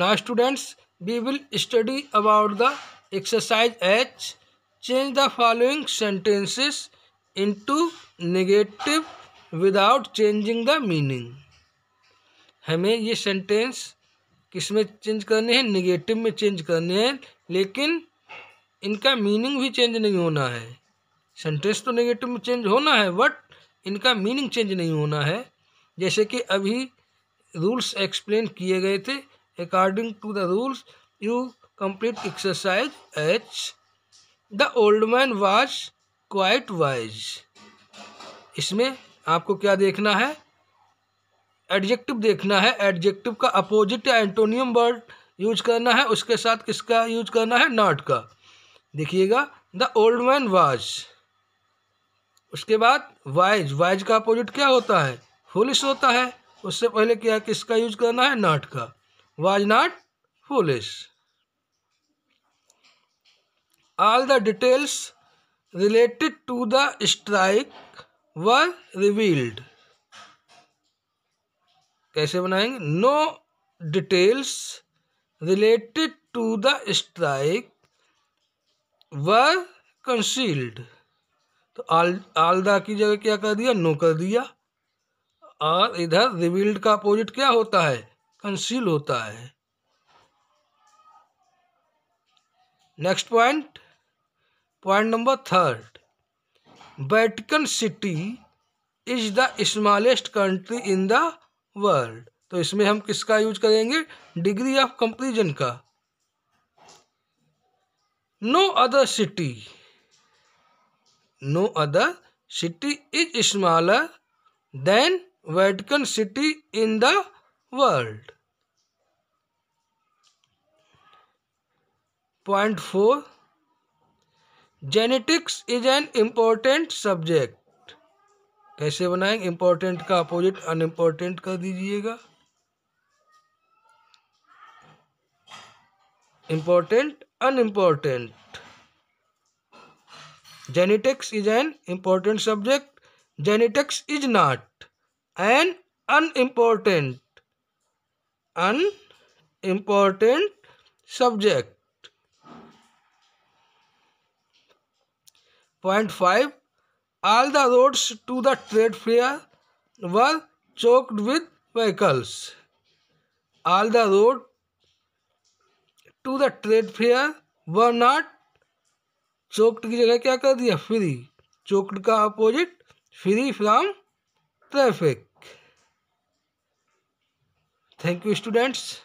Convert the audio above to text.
now students we will study about the exercise h change the following sentences into negative without changing the meaning हमें ये sentence किस में change करने हैं negative में change करने हैं लेकिन इनका मीनिंग भी चेंज नहीं होना है सेंटेंस तो नेगेटिव में चेंज होना है बट इनका मीनिंग चेंज नहीं होना है जैसे कि अभी रूल्स एक्सप्लेन किए गए थे according to the rules you complete exercise H. The old man was quite wise. इसमें आपको क्या देखना है एडजेक्टिव देखना है एडजेक्टिव का अपोजिट या एंटोनियम वर्ड यूज करना है उसके साथ किसका यूज करना है नॉट का देखिएगा द ओल्ड मैन वाज उसके बाद वाइज वाइज का अपोजिट क्या होता है फुलिश होता है उससे पहले क्या किसका यूज करना है नॉट का was not foolish. All the details related to the strike were revealed कैसे बनाएंगे no details related to the strike were concealed तो आल आलदा की जगह क्या कर दिया नो कर दिया और इधर रिवील्ड का अपोजिट क्या होता है कंसील होता है next point point number third Vatican city is the smallest country in the world तो इसमें हम किसका यूज करेंगे डिग्री ऑफ कंपेरिजन का no other city no other city is smaller than Vatican city in the world point four genetics is an important subject कैसे बनाएंगे important का opposite unimportant कर दीजिएगा important unimportant genetics is an important subject genetics is not an unimportant an important subject. Point 5 All the roads to the trade fair were choked with vehicles. All the road to the trade fair were not choked की जगह क्या कर दिया free choked का opposite free from traffic thank you students